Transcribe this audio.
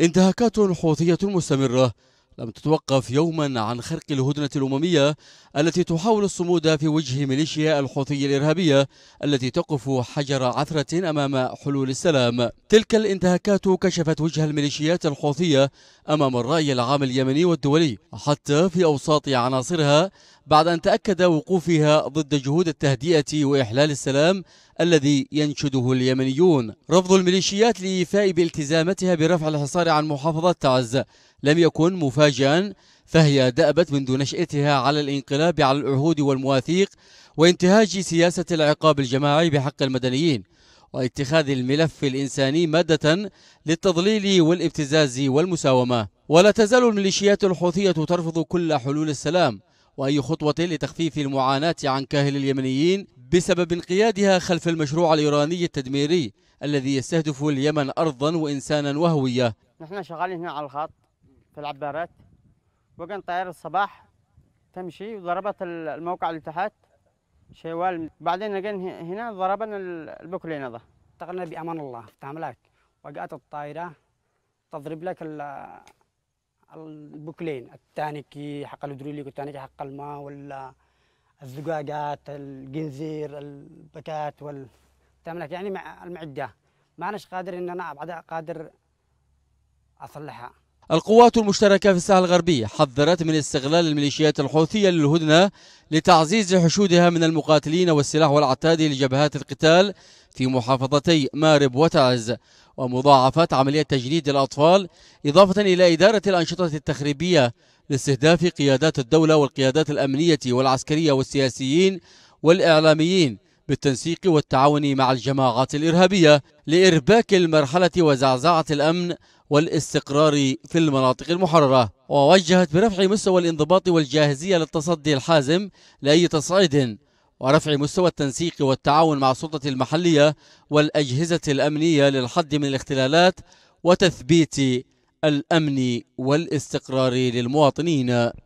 انتهاكات حوثية مستمرة لم تتوقف يوما عن خرق الهدنة الأممية التي تحاول الصمود في وجه ميليشيا الحوثية الإرهابية التي تقف حجر عثرة أمام حلول السلام تلك الانتهاكات كشفت وجه الميليشيات الحوثية أمام الرأي العام اليمني والدولي حتى في أوساط عناصرها بعد أن تأكد وقوفها ضد جهود التهدئة وإحلال السلام الذي ينشده اليمنيون رفض الميليشيات لإيفاء بالتزامتها برفع الحصار عن محافظة تعز لم يكن مفاجئا فهي دأبت منذ نشأتها على الانقلاب على العهود والمواثيق وانتهاج سياسة العقاب الجماعي بحق المدنيين واتخاذ الملف الإنساني مادة للتضليل والابتزاز والمساومة ولا تزال الميليشيات الحوثية ترفض كل حلول السلام وأي خطوة لتخفيف المعاناة عن كاهل اليمنيين بسبب انقيادها خلف المشروع الإيراني التدميري الذي يستهدف اليمن أرضا وإنسانا وهوية نحن شغالين هنا على الخط في العبارات وكان طائرة الصباح تمشي وضربت الموقع اللي تحت شوال بعدين لقينا هنا ضربنا البوكلين هذا اعتقدنا بأمان الله تعملك وقعت الطائرة تضرب لك البوكلين التانكي حق الهيدروليك والتانكي حق الماء ولا الزقاقات الجنزير البتات وال تملك يعني مع المعده ما اناش قادر ان انا بعدها قادر اصلحها القوات المشتركة في الساحة الغربية حذرت من استغلال الميليشيات الحوثية للهدنة لتعزيز حشودها من المقاتلين والسلاح والعتاد لجبهات القتال في محافظتي مارب وتعز ومضاعفة عملية تجنيد الأطفال إضافة إلى إدارة الأنشطة التخريبية لاستهداف قيادات الدولة والقيادات الأمنية والعسكرية والسياسيين والإعلاميين بالتنسيق والتعاون مع الجماعات الإرهابية لإرباك المرحلة وزعزعة الأمن والاستقرار في المناطق المحررة ووجهت برفع مستوى الانضباط والجاهزية للتصدي الحازم لأي تصعيد ورفع مستوى التنسيق والتعاون مع السلطة المحلية والأجهزة الأمنية للحد من الاختلالات وتثبيت الأمن والاستقرار للمواطنين